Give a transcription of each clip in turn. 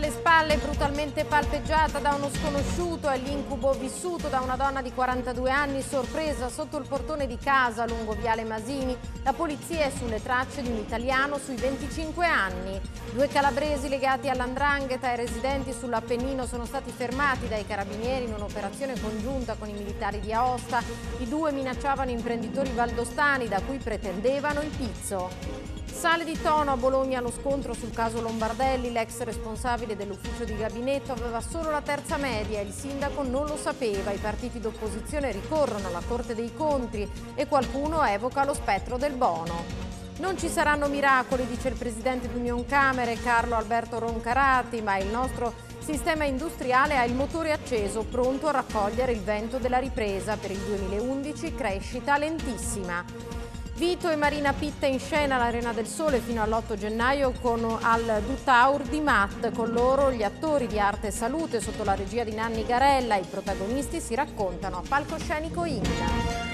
alle spalle, brutalmente palpeggiata da uno sconosciuto, è l'incubo vissuto da una donna di 42 anni sorpresa sotto il portone di casa lungo Viale Masini. La polizia è sulle tracce di un italiano sui 25 anni. Due calabresi legati all'andrangheta e residenti sull'Appennino sono stati fermati dai carabinieri in un'operazione congiunta con i militari di Aosta. I due minacciavano imprenditori valdostani da cui pretendevano il pizzo. Sale di tono a Bologna lo scontro sul caso Lombardelli, l'ex responsabile dell'ufficio di gabinetto aveva solo la terza media, il sindaco non lo sapeva, i partiti d'opposizione ricorrono alla Corte dei Conti e qualcuno evoca lo spettro del bono. Non ci saranno miracoli, dice il presidente di Union Camere, Carlo Alberto Roncarati, ma il nostro sistema industriale ha il motore acceso, pronto a raccogliere il vento della ripresa per il 2011, crescita lentissima. Vito e Marina Pitta in scena all'Arena del Sole fino all'8 gennaio con al Dutaur di Matt. Con loro gli attori di Arte e Salute sotto la regia di Nanni Garella. I protagonisti si raccontano a palcoscenico India.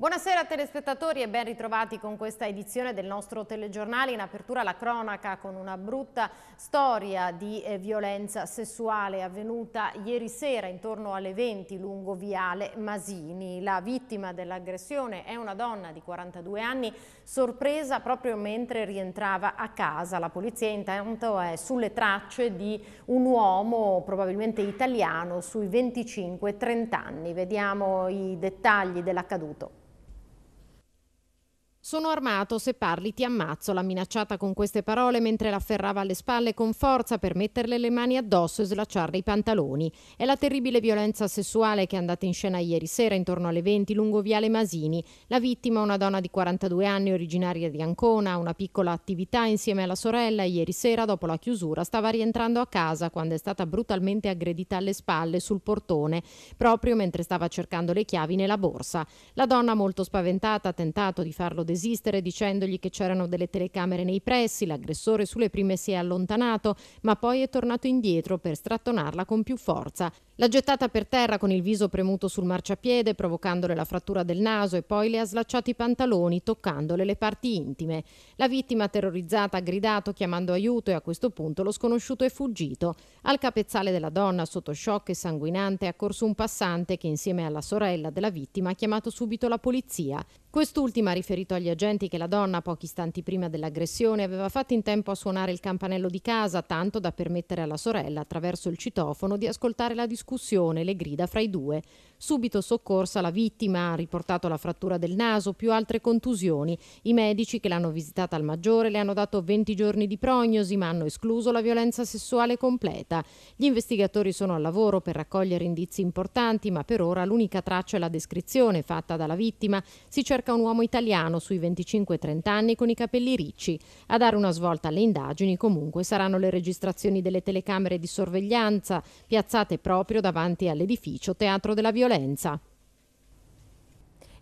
Buonasera telespettatori e ben ritrovati con questa edizione del nostro telegiornale. In apertura la cronaca con una brutta storia di eh, violenza sessuale avvenuta ieri sera intorno alle 20 lungo Viale Masini. La vittima dell'aggressione è una donna di 42 anni sorpresa proprio mentre rientrava a casa. La polizia intanto è sulle tracce di un uomo probabilmente italiano sui 25-30 anni. Vediamo i dettagli dell'accaduto. Sono armato, se parli ti ammazzo, l'ha minacciata con queste parole mentre l'afferrava alle spalle con forza per metterle le mani addosso e slacciarle i pantaloni. È la terribile violenza sessuale che è andata in scena ieri sera intorno alle 20 lungo Viale Masini. La vittima, una donna di 42 anni originaria di Ancona, una piccola attività insieme alla sorella, ieri sera dopo la chiusura stava rientrando a casa quando è stata brutalmente aggredita alle spalle sul portone, proprio mentre stava cercando le chiavi nella borsa. La donna molto spaventata ha tentato di farlo desiderare resistere dicendogli che c'erano delle telecamere nei pressi, l'aggressore sulle prime si è allontanato, ma poi è tornato indietro per strattonarla con più forza. L'ha gettata per terra con il viso premuto sul marciapiede, provocandole la frattura del naso e poi le ha slacciato i pantaloni, toccandole le parti intime. La vittima terrorizzata ha gridato chiamando aiuto e a questo punto lo sconosciuto è fuggito. Al capezzale della donna, sotto shock e sanguinante, è accorso un passante che insieme alla sorella della vittima ha chiamato subito la polizia. Quest'ultima ha riferito agli agenti che la donna, pochi istanti prima dell'aggressione, aveva fatto in tempo a suonare il campanello di casa, tanto da permettere alla sorella, attraverso il citofono, di ascoltare la discussione e le grida fra i due subito soccorsa la vittima, ha riportato la frattura del naso, più altre contusioni. I medici che l'hanno visitata al maggiore le hanno dato 20 giorni di prognosi, ma hanno escluso la violenza sessuale completa. Gli investigatori sono al lavoro per raccogliere indizi importanti, ma per ora l'unica traccia è la descrizione fatta dalla vittima. Si cerca un uomo italiano sui 25-30 anni con i capelli ricci. A dare una svolta alle indagini comunque saranno le registrazioni delle telecamere di sorveglianza piazzate proprio davanti all'edificio Teatro della Violenza violenza.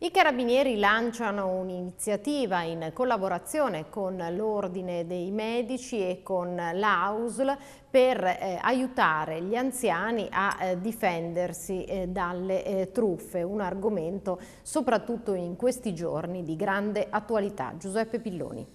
I carabinieri lanciano un'iniziativa in collaborazione con l'Ordine dei Medici e con l'AUSL per eh, aiutare gli anziani a eh, difendersi eh, dalle eh, truffe, un argomento soprattutto in questi giorni di grande attualità. Giuseppe Pilloni.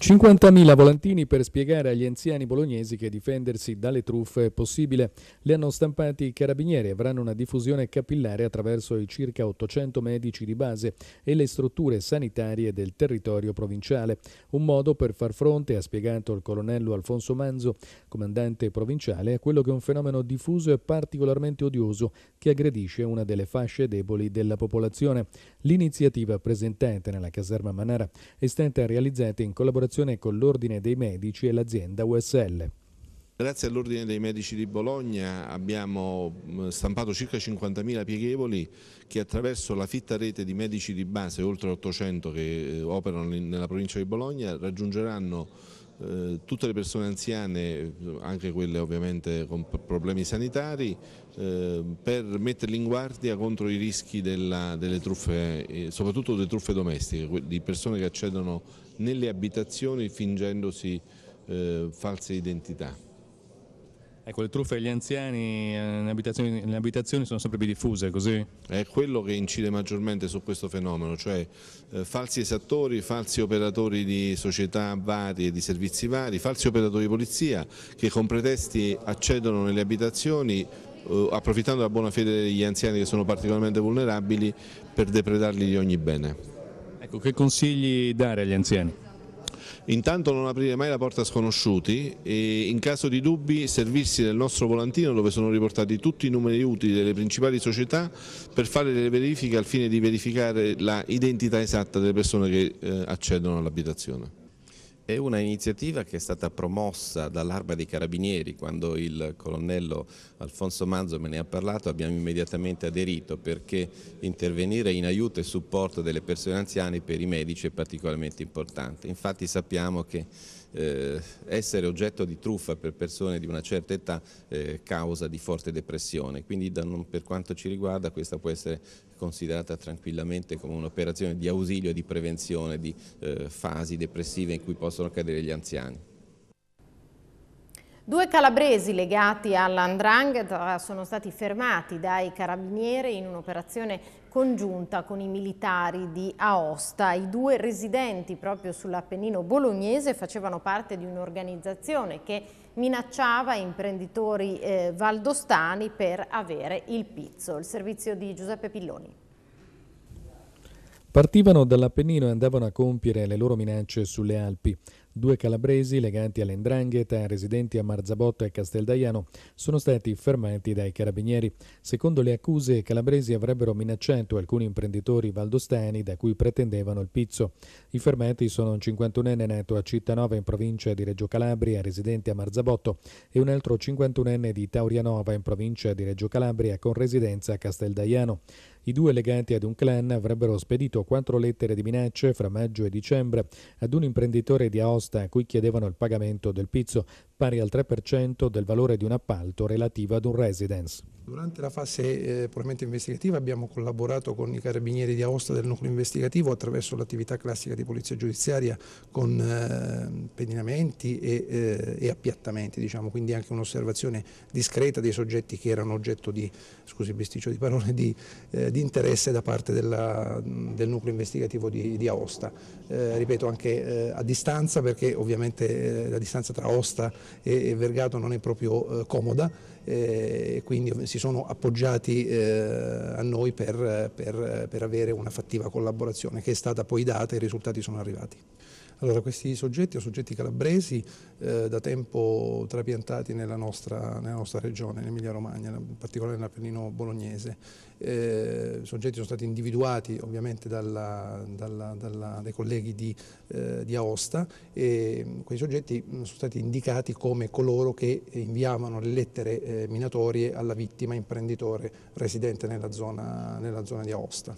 50.000 volantini per spiegare agli anziani bolognesi che difendersi dalle truffe è possibile. Le hanno stampati i carabinieri e avranno una diffusione capillare attraverso i circa 800 medici di base e le strutture sanitarie del territorio provinciale. Un modo per far fronte, ha spiegato il colonnello Alfonso Manzo, comandante provinciale, a quello che è un fenomeno diffuso e particolarmente odioso che aggredisce una delle fasce deboli della popolazione. L'iniziativa presentata nella caserma Manara è stata realizzata in collaborazione collaborazione con l'Ordine dei Medici e l'azienda USL. Grazie all'Ordine dei Medici di Bologna abbiamo mm, stampato circa 50.000 pieghevoli che attraverso la fitta rete di medici di base, oltre 800 che eh, operano nella provincia di Bologna, raggiungeranno eh, tutte le persone anziane, anche quelle ovviamente con problemi sanitari, eh, per metterli in guardia contro i rischi della, delle truffe, soprattutto delle truffe domestiche, di persone che accedono nelle abitazioni fingendosi eh, false identità. Ecco, le truffe agli anziani eh, nelle abitazioni, nelle abitazioni, sono sempre più diffuse, così? È quello che incide maggiormente su questo fenomeno, cioè eh, falsi esattori, falsi operatori di società varie, di servizi vari, falsi operatori di polizia che con pretesti accedono nelle abitazioni eh, approfittando della buona fede degli anziani che sono particolarmente vulnerabili per depredarli di ogni bene. Ecco, che consigli dare agli anziani? Intanto non aprire mai la porta a sconosciuti e in caso di dubbi servirsi del nostro volantino dove sono riportati tutti i numeri utili delle principali società per fare delle verifiche al fine di verificare la identità esatta delle persone che eh, accedono all'abitazione. È una iniziativa che è stata promossa dall'Arma dei Carabinieri, quando il colonnello Alfonso Manzo me ne ha parlato abbiamo immediatamente aderito perché intervenire in aiuto e supporto delle persone anziane per i medici è particolarmente importante. Infatti sappiamo che eh, essere oggetto di truffa per persone di una certa età eh, causa di forte depressione. Quindi da, per quanto ci riguarda questa può essere considerata tranquillamente come un'operazione di ausilio e di prevenzione di eh, fasi depressive in cui possono cadere gli anziani. Due calabresi legati all'Andrangheta eh, sono stati fermati dai carabinieri in un'operazione congiunta con i militari di Aosta. I due residenti proprio sull'Appennino bolognese facevano parte di un'organizzazione che minacciava imprenditori eh, valdostani per avere il pizzo. Il servizio di Giuseppe Pilloni. Partivano dall'Appennino e andavano a compiere le loro minacce sulle Alpi. Due calabresi legati all'endrangheta, residenti a Marzabotto e Casteldaiano, sono stati fermati dai carabinieri. Secondo le accuse, i calabresi avrebbero minacciato alcuni imprenditori valdostani da cui pretendevano il pizzo. I fermati sono un 51enne nato a Cittanova in provincia di Reggio Calabria, residente a Marzabotto, e un altro 51enne di Taurianova in provincia di Reggio Calabria con residenza a Casteldaiano. I due legati ad un clan avrebbero spedito quattro lettere di minacce fra maggio e dicembre ad un imprenditore di Aosta a cui chiedevano il pagamento del pizzo pari al 3% del valore di un appalto relativo ad un residence. Durante la fase eh, puramente investigativa abbiamo collaborato con i carabinieri di Aosta del nucleo investigativo attraverso l'attività classica di polizia giudiziaria con eh, pedinamenti e, eh, e appiattamenti, diciamo, quindi anche un'osservazione discreta dei soggetti che erano oggetto di, scusi bisticcio di parole, di, eh, di interesse da parte della, del nucleo investigativo di, di Aosta. Eh, ripeto anche eh, a distanza perché ovviamente la distanza tra Aosta e, Vergato non è proprio eh, comoda eh, e quindi eh, si sono appoggiati a noi per, per, per avere una fattiva collaborazione che è stata poi data e i risultati sono arrivati. Allora, questi soggetti o soggetti calabresi eh, da tempo trapiantati nella nostra, nella nostra regione, in Emilia Romagna, in particolare nell'Appennino bolognese. Eh, I soggetti sono stati individuati ovviamente dalla, dalla, dalla, dai colleghi di, eh, di, Aosta e quei soggetti mm, sono stati indicati come coloro che inviavano le lettere eh, minatorie alla vittima imprenditore residente nella zona, nella zona di Aosta.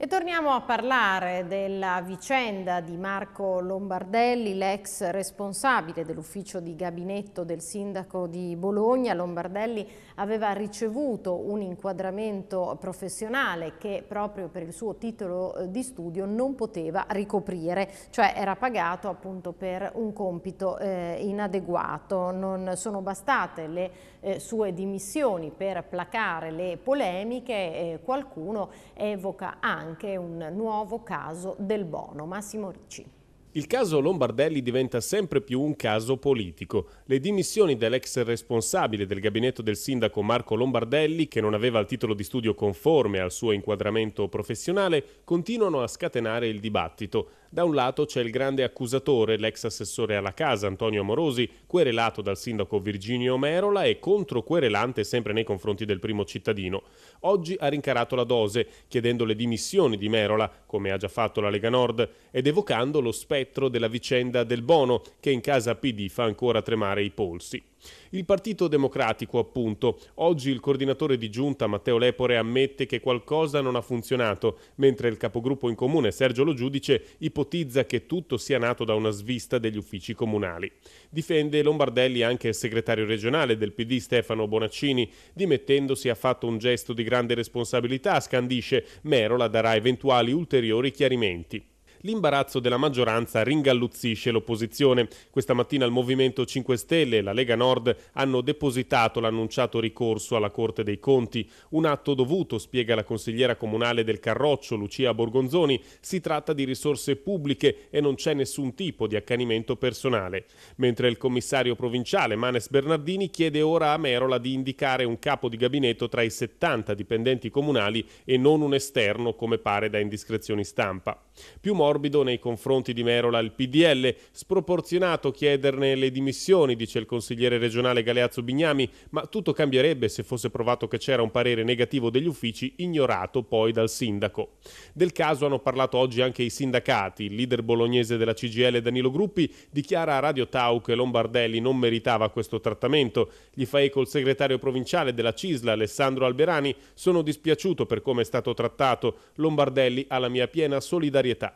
E torniamo a parlare della vicenda di Marco Lombardelli, l'ex responsabile dell'ufficio di gabinetto del sindaco di Bologna. Lombardelli aveva ricevuto un inquadramento professionale che proprio per il suo titolo eh, di studio non poteva ricoprire, cioè era pagato appunto per un compito eh, inadeguato. Non sono bastate le eh, sue dimissioni per placare le polemiche, eh, qualcuno evoca anche anche un nuovo caso del Bono. Massimo Ricci. Il caso Lombardelli diventa sempre più un caso politico. Le dimissioni dell'ex responsabile del gabinetto del sindaco Marco Lombardelli, che non aveva il titolo di studio conforme al suo inquadramento professionale, continuano a scatenare il dibattito. Da un lato c'è il grande accusatore, l'ex assessore alla casa Antonio Amorosi, querelato dal sindaco Virginio Merola e controquerelante sempre nei confronti del primo cittadino. Oggi ha rincarato la dose, chiedendo le dimissioni di Merola, come ha già fatto la Lega Nord, ed evocando lo spettro spettro della vicenda del Bono, che in casa PD fa ancora tremare i polsi. Il Partito Democratico, appunto. Oggi il coordinatore di giunta Matteo Lepore ammette che qualcosa non ha funzionato, mentre il capogruppo in comune Sergio Lo Giudice ipotizza che tutto sia nato da una svista degli uffici comunali. Difende Lombardelli anche il segretario regionale del PD Stefano Bonaccini, dimettendosi ha fatto un gesto di grande responsabilità, scandisce, Merola darà eventuali ulteriori chiarimenti l'imbarazzo della maggioranza ringalluzzisce l'opposizione. Questa mattina il Movimento 5 Stelle e la Lega Nord hanno depositato l'annunciato ricorso alla Corte dei Conti. Un atto dovuto, spiega la consigliera comunale del Carroccio, Lucia Borgonzoni, si tratta di risorse pubbliche e non c'è nessun tipo di accanimento personale. Mentre il commissario provinciale Manes Bernardini chiede ora a Merola di indicare un capo di gabinetto tra i 70 dipendenti comunali e non un esterno, come pare da indiscrezioni stampa. Più morti morbido nei confronti di Merola il PDL, sproporzionato chiederne le dimissioni, dice il consigliere regionale Galeazzo Bignami, ma tutto cambierebbe se fosse provato che c'era un parere negativo degli uffici ignorato poi dal sindaco. Del caso hanno parlato oggi anche i sindacati. Il leader bolognese della CGL Danilo Gruppi dichiara a Radio Tau che Lombardelli non meritava questo trattamento. Gli fa eco il segretario provinciale della CISLA Alessandro Alberani, sono dispiaciuto per come è stato trattato. Lombardelli ha la mia piena solidarietà.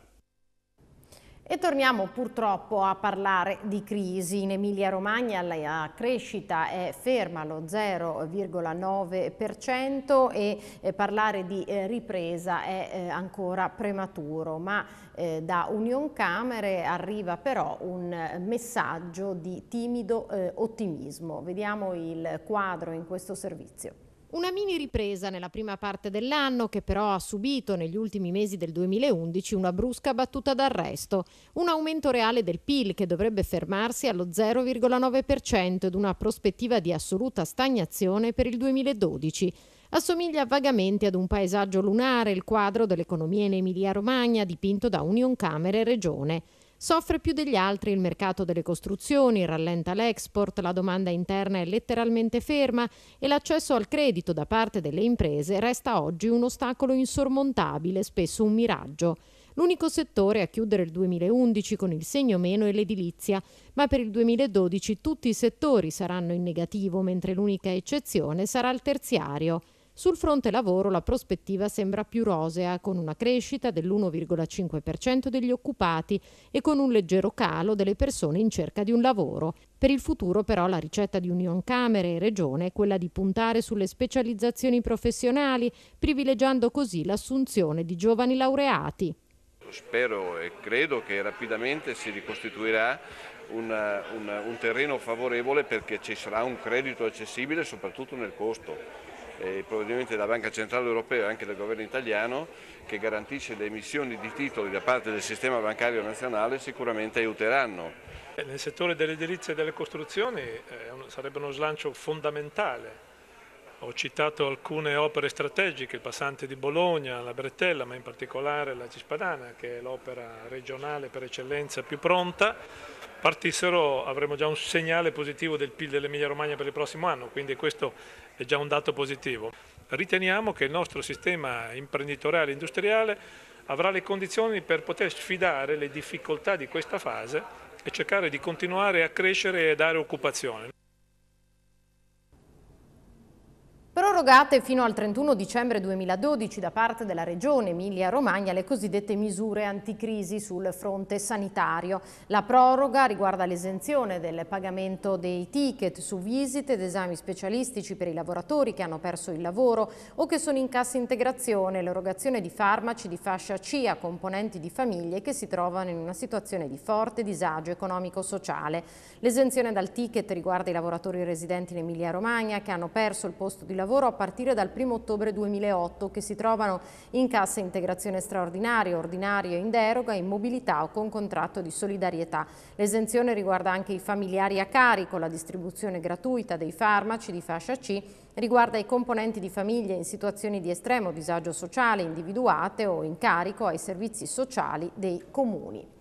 E torniamo purtroppo a parlare di crisi. In Emilia-Romagna la crescita è ferma, allo 0,9% e eh, parlare di eh, ripresa è eh, ancora prematuro, ma da Union Camere arriva però un messaggio di timido ottimismo. Vediamo il quadro in questo servizio. Una mini ripresa nella prima parte dell'anno che però ha subito negli ultimi mesi del 2011 una brusca battuta d'arresto, un aumento reale del PIL che dovrebbe fermarsi allo 0,9% ed una prospettiva di assoluta stagnazione per il 2012 assomiglia vagamente ad un paesaggio lunare il quadro dell'economia in Emilia-Romagna dipinto da Union Camere Regione. Soffre più degli altri il mercato delle costruzioni, rallenta l'export, la domanda interna è letteralmente ferma e l'accesso al credito da parte delle imprese resta oggi un ostacolo insormontabile, spesso un miraggio. L'unico settore a chiudere il 2011 con il segno meno è l'edilizia, ma per il 2012 tutti i settori saranno in negativo, mentre l'unica eccezione sarà il terziario. Sul fronte lavoro la prospettiva sembra più rosea, con una crescita dell'1,5% degli occupati e con un leggero calo delle persone in cerca di un lavoro. Per il futuro però la ricetta di Union Camere e Regione è quella di puntare sulle specializzazioni professionali, privilegiando così l'assunzione di giovani laureati. Spero e credo che rapidamente si ricostituirà una, una, un terreno favorevole perché ci sarà un credito accessibile soprattutto nel costo eh, proveniente dalla Banca Centrale Europea e anche dal governo italiano che garantisce le emissioni di titoli da parte del sistema bancario nazionale sicuramente aiuteranno. Nel settore dell'edilizia e delle costruzioni eh, sarebbe uno slancio fondamentale ho citato alcune opere strategiche, il passante di Bologna, la Bretella, ma in particolare la Cispadana, che è l'opera regionale per eccellenza più pronta. Partissero, avremo già un segnale positivo del PIL dell'Emilia Romagna per il prossimo anno, quindi questo è già un dato positivo. Riteniamo che il nostro sistema imprenditoriale e industriale avrà le condizioni per poter sfidare le difficoltà di questa fase e cercare di continuare a crescere e dare occupazione. Prorogate fino al 31 dicembre 2012 da parte della Regione Emilia-Romagna le cosiddette misure anticrisi sul fronte sanitario. La proroga riguarda l'esenzione del pagamento dei ticket su visite ed esami specialistici per i lavoratori che hanno perso il lavoro o che sono in cassa integrazione, l'erogazione di farmaci di fascia C a componenti di famiglie che si trovano in una situazione di forte disagio economico-sociale. L'esenzione dal ticket riguarda i lavoratori residenti in Emilia-Romagna che hanno perso il posto di lavoro lavoro a partire dal 1 ottobre 2008 che si trovano in cassa integrazione straordinaria, ordinaria, in deroga, in mobilità o con contratto di solidarietà. L'esenzione riguarda anche i familiari a carico, la distribuzione gratuita dei farmaci di fascia C riguarda i componenti di famiglie in situazioni di estremo disagio sociale individuate o in carico ai servizi sociali dei comuni.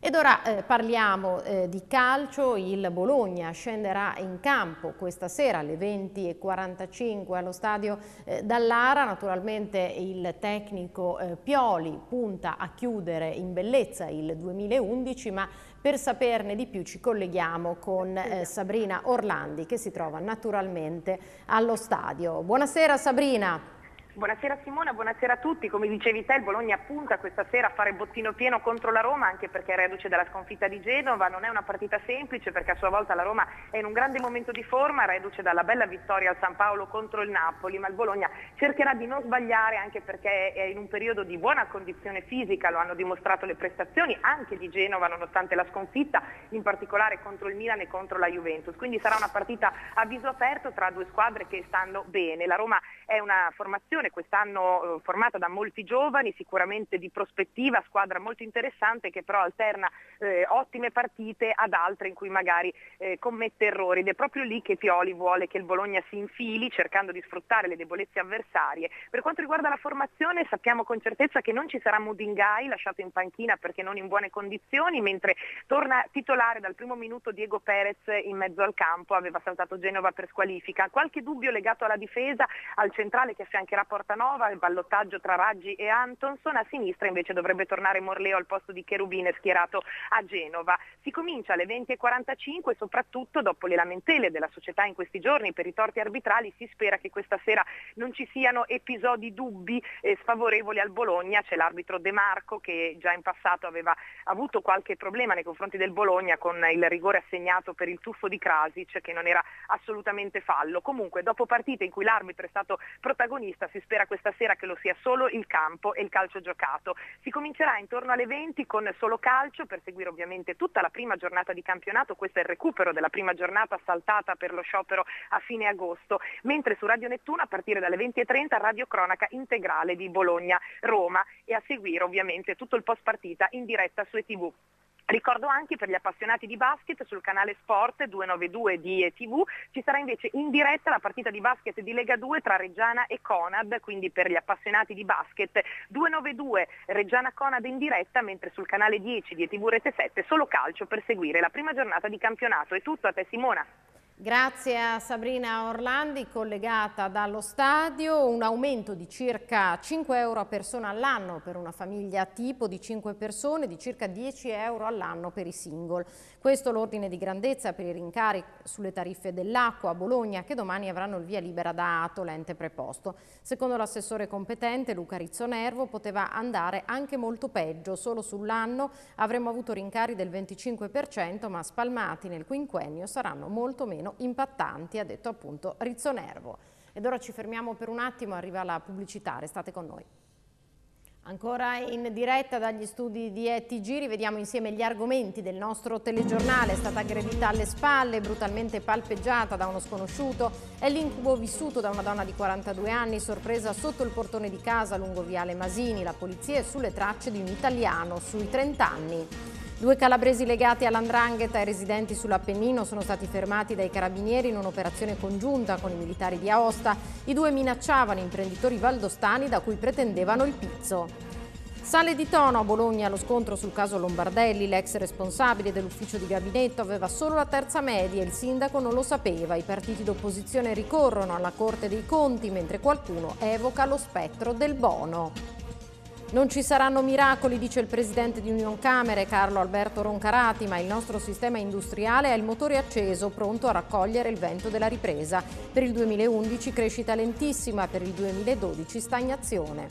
Ed ora eh, parliamo eh, di calcio, il Bologna scenderà in campo questa sera alle 20.45 allo stadio eh, Dallara, naturalmente il tecnico eh, Pioli punta a chiudere in bellezza il 2011 ma per saperne di più ci colleghiamo con eh, Sabrina Orlandi che si trova naturalmente allo stadio. Buonasera Sabrina. Buonasera Simona, buonasera a tutti. Come dicevi te, il Bologna punta questa sera a fare bottino pieno contro la Roma, anche perché reduce dalla sconfitta di Genova. Non è una partita semplice perché a sua volta la Roma è in un grande momento di forma, reduce dalla bella vittoria al San Paolo contro il Napoli, ma il Bologna cercherà di non sbagliare anche perché è in un periodo di buona condizione fisica, lo hanno dimostrato le prestazioni anche di Genova nonostante la sconfitta, in particolare contro il Milan e contro la Juventus. Quindi sarà una partita a viso aperto tra due squadre che stanno bene. La Roma è una formazione nazionale, quest'anno eh, formata da molti giovani, sicuramente di prospettiva, squadra molto interessante che però alterna eh, ottime partite ad altre in cui magari eh, commette errori ed è proprio lì che Pioli vuole che il Bologna si infili cercando di sfruttare le debolezze avversarie. Per quanto riguarda la formazione sappiamo con certezza che non ci sarà Mudingai lasciato in panchina perché non in buone condizioni, mentre torna titolare dal primo minuto Diego Perez in mezzo al campo, aveva saltato Genova per squalifica. Qualche dubbio legato alla difesa, al centrale che affiancherà Portanova, il ballottaggio tra Raggi e Antonson, a sinistra invece dovrebbe tornare Morleo al posto di Cherubine schierato a Genova. Si comincia alle 20.45 soprattutto dopo le lamentele della società in questi giorni per i torti arbitrali si spera che questa sera non ci siano episodi dubbi eh, sfavorevoli al Bologna, c'è l'arbitro De Marco che già in passato aveva avuto qualche problema nei confronti del Bologna con il rigore assegnato per il tuffo di Krasic che non era assolutamente fallo. Comunque dopo partite in cui l'arbitro è stato protagonista si si spera questa sera che lo sia solo il campo e il calcio giocato. Si comincerà intorno alle 20 con solo calcio per seguire ovviamente tutta la prima giornata di campionato, questo è il recupero della prima giornata saltata per lo sciopero a fine agosto, mentre su Radio Nettuno a partire dalle 20.30 Radio Cronaca integrale di Bologna-Roma e a seguire ovviamente tutto il post partita in diretta su ETV. Ricordo anche per gli appassionati di basket sul canale Sport 292 di TV ci sarà invece in diretta la partita di basket di Lega 2 tra Reggiana e Conad, quindi per gli appassionati di basket 292 Reggiana Conad in diretta, mentre sul canale 10 di TV Rete 7 solo calcio per seguire la prima giornata di campionato. È tutto a te Simona. Grazie a Sabrina Orlandi, collegata dallo stadio, un aumento di circa 5 euro a persona all'anno per una famiglia tipo di 5 persone, di circa 10 euro all'anno per i single. Questo l'ordine di grandezza per i rincari sulle tariffe dell'acqua a Bologna, che domani avranno il via libera da Ato, l'ente preposto. Secondo l'assessore competente, Luca Rizzonervo, poteva andare anche molto peggio. Solo sull'anno avremmo avuto rincari del 25%, ma spalmati nel quinquennio saranno molto meno meno impattanti, ha detto appunto Rizzo Nervo. Ed ora ci fermiamo per un attimo, arriva la pubblicità, restate con noi. Ancora in diretta dagli studi di ETG rivediamo insieme gli argomenti del nostro telegiornale. È stata aggredita alle spalle, brutalmente palpeggiata da uno sconosciuto. È l'incubo vissuto da una donna di 42 anni, sorpresa sotto il portone di casa lungo Viale Masini. La polizia è sulle tracce di un italiano sui 30 anni. Due calabresi legati all'andrangheta e residenti sull'Appennino sono stati fermati dai carabinieri in un'operazione congiunta con i militari di Aosta. I due minacciavano imprenditori valdostani da cui pretendevano il pizzo. Sale di tono a Bologna lo scontro sul caso Lombardelli. L'ex responsabile dell'ufficio di gabinetto aveva solo la terza media e il sindaco non lo sapeva. I partiti d'opposizione ricorrono alla Corte dei Conti mentre qualcuno evoca lo spettro del bono. Non ci saranno miracoli, dice il presidente di Union Camere, Carlo Alberto Roncarati, ma il nostro sistema industriale è il motore acceso, pronto a raccogliere il vento della ripresa. Per il 2011 crescita lentissima, per il 2012 stagnazione.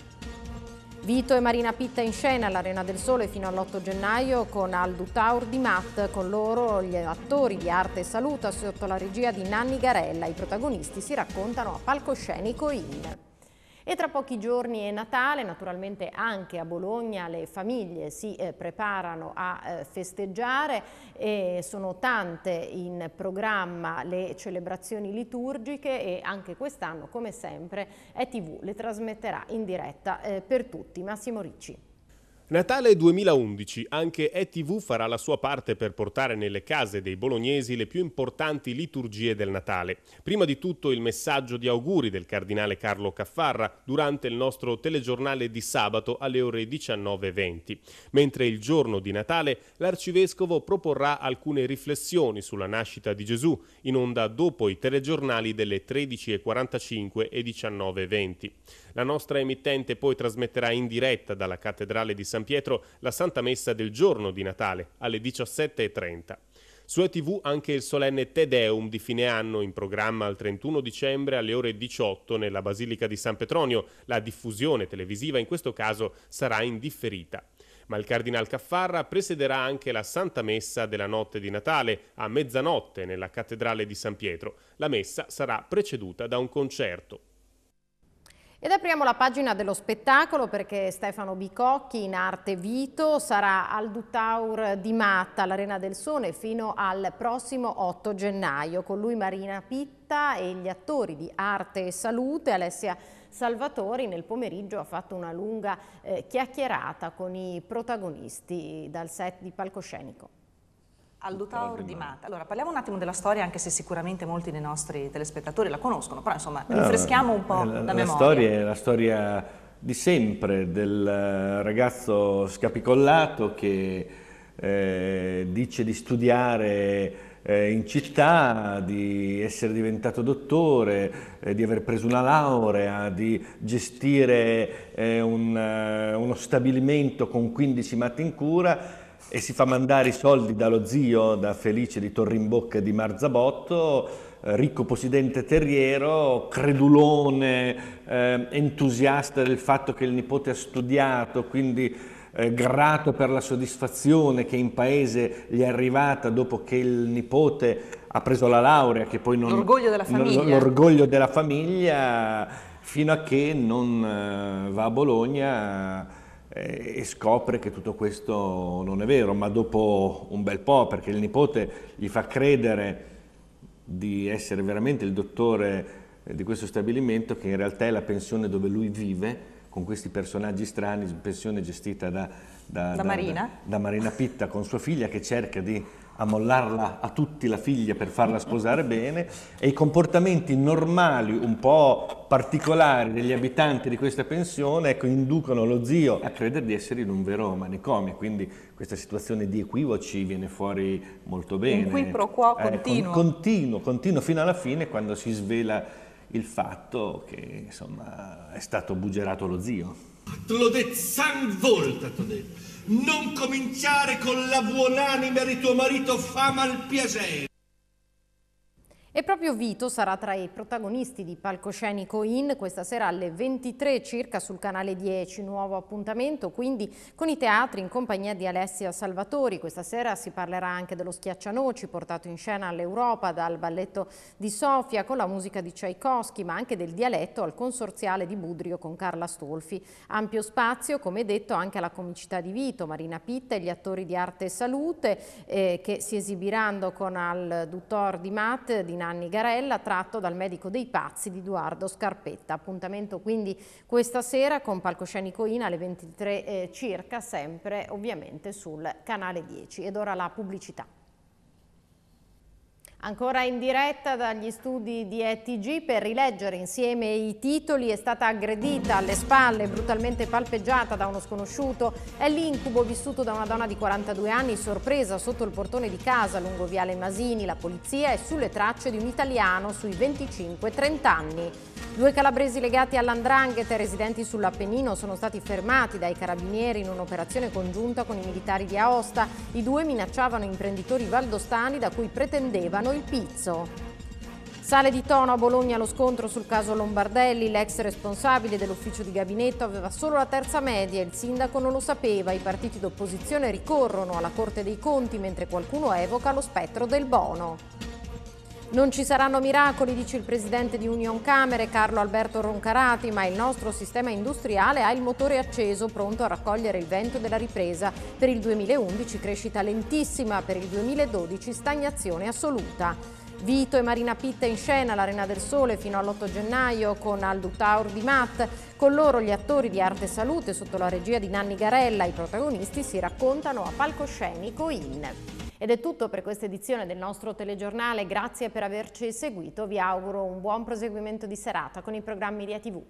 Vito e Marina Pitta in scena all'Arena del Sole fino all'8 gennaio con Aldu Taur di Matt, con loro gli attori di Arte e Saluta sotto la regia di Nanni Garella. I protagonisti si raccontano a palcoscenico in... E tra pochi giorni è Natale, naturalmente anche a Bologna le famiglie si eh, preparano a eh, festeggiare, e sono tante in programma le celebrazioni liturgiche e anche quest'anno, come sempre, ETV le trasmetterà in diretta eh, per tutti. Massimo Ricci. Natale 2011, anche ETV farà la sua parte per portare nelle case dei bolognesi le più importanti liturgie del Natale. Prima di tutto il messaggio di auguri del cardinale Carlo Caffarra durante il nostro telegiornale di sabato alle ore 19.20, mentre il giorno di Natale l'arcivescovo proporrà alcune riflessioni sulla nascita di Gesù in onda dopo i telegiornali delle 13.45 e 19.20. La nostra emittente poi trasmetterà in diretta dalla cattedrale di San San Pietro la Santa Messa del giorno di Natale alle 17.30. Su ETV anche il solenne Te Deum di fine anno in programma al 31 dicembre alle ore 18 nella Basilica di San Petronio. La diffusione televisiva in questo caso sarà indifferita. Ma il Cardinal Caffarra presiderà anche la Santa Messa della notte di Natale a mezzanotte nella Cattedrale di San Pietro. La messa sarà preceduta da un concerto. Ed apriamo la pagina dello spettacolo perché Stefano Bicocchi in arte Vito sarà al Dutaur di Matta, all'Arena del Sole, fino al prossimo 8 gennaio. Con lui Marina Pitta e gli attori di Arte e Salute, Alessia Salvatori nel pomeriggio ha fatto una lunga eh, chiacchierata con i protagonisti dal set di palcoscenico. Aldotaur di Mata. Allora, parliamo un attimo della storia, anche se sicuramente molti dei nostri telespettatori la conoscono, però insomma, eh, rinfreschiamo un po' la, eh, la, la memoria. Storia è la storia di sempre del eh, ragazzo scapicollato che eh, dice di studiare eh, in città, di essere diventato dottore, eh, di aver preso una laurea, di gestire un, uno stabilimento con 15 matti in cura e si fa mandare i soldi dallo zio, da Felice di Torrimbocca di Marzabotto, eh, ricco possidente terriero, credulone, eh, entusiasta del fatto che il nipote ha studiato, quindi eh, grato per la soddisfazione che in paese gli è arrivata dopo che il nipote ha preso la laurea, che poi non... L'orgoglio della famiglia. L'orgoglio della famiglia, fino a che non eh, va a Bologna e scopre che tutto questo non è vero, ma dopo un bel po', perché il nipote gli fa credere di essere veramente il dottore di questo stabilimento che in realtà è la pensione dove lui vive con questi personaggi strani, pensione gestita da, da, da, Marina. da, Marina. Pitta con sua figlia che cerca di ammollarla a tutti la figlia per farla sposare bene e i comportamenti normali, un po' particolari degli abitanti di questa pensione, ecco, inducono lo zio a credere di essere in un vero manicomio, quindi questa situazione di equivoci viene fuori molto bene. Un qui pro quo continuo. Eh, con, continuo, continuo fino alla fine quando si svela il fatto che insomma, è stato bugerato lo zio. detto san volta, sanvolta, detto. Non cominciare con la buonanima di tuo marito fama al piacere. E proprio Vito sarà tra i protagonisti di Palcoscenico In questa sera alle 23 circa sul canale 10, nuovo appuntamento quindi con i teatri in compagnia di Alessia Salvatori. Questa sera si parlerà anche dello schiaccianoci portato in scena all'Europa dal balletto di Sofia con la musica di Tchaikovsky ma anche del dialetto al consorziale di Budrio con Carla Stolfi. Ampio spazio come detto anche alla comicità di Vito, Marina Pitta e gli attori di arte e salute eh, che si esibiranno con al Duttor di Matt di Napoli Nanni Garella tratto dal Medico dei Pazzi di Edoardo Scarpetta. Appuntamento quindi questa sera con Palcoscenico INA alle 23 eh, circa, sempre ovviamente sul canale 10. Ed ora la pubblicità. Ancora in diretta dagli studi di ETG per rileggere insieme i titoli è stata aggredita alle spalle, brutalmente palpeggiata da uno sconosciuto. È l'incubo vissuto da una donna di 42 anni sorpresa sotto il portone di casa lungo Viale Masini. La polizia è sulle tracce di un italiano sui 25-30 anni. Due calabresi legati all'andrangheta e residenti sull'Appennino sono stati fermati dai carabinieri in un'operazione congiunta con i militari di Aosta. I due minacciavano imprenditori valdostani da cui pretendevano il il pizzo. Sale di tono a Bologna lo scontro sul caso Lombardelli, l'ex responsabile dell'ufficio di gabinetto aveva solo la terza media, il sindaco non lo sapeva, i partiti d'opposizione ricorrono alla Corte dei Conti mentre qualcuno evoca lo spettro del bono. Non ci saranno miracoli, dice il presidente di Union Camere, Carlo Alberto Roncarati, ma il nostro sistema industriale ha il motore acceso, pronto a raccogliere il vento della ripresa. Per il 2011 crescita lentissima, per il 2012 stagnazione assoluta. Vito e Marina Pitta in scena all'Arena del Sole fino all'8 gennaio con Aldu Taur di Matt. Con loro gli attori di Arte e Salute sotto la regia di Nanni Garella. I protagonisti si raccontano a palcoscenico in... Ed è tutto per questa edizione del nostro telegiornale, grazie per averci seguito, vi auguro un buon proseguimento di serata con i programmi di ATV.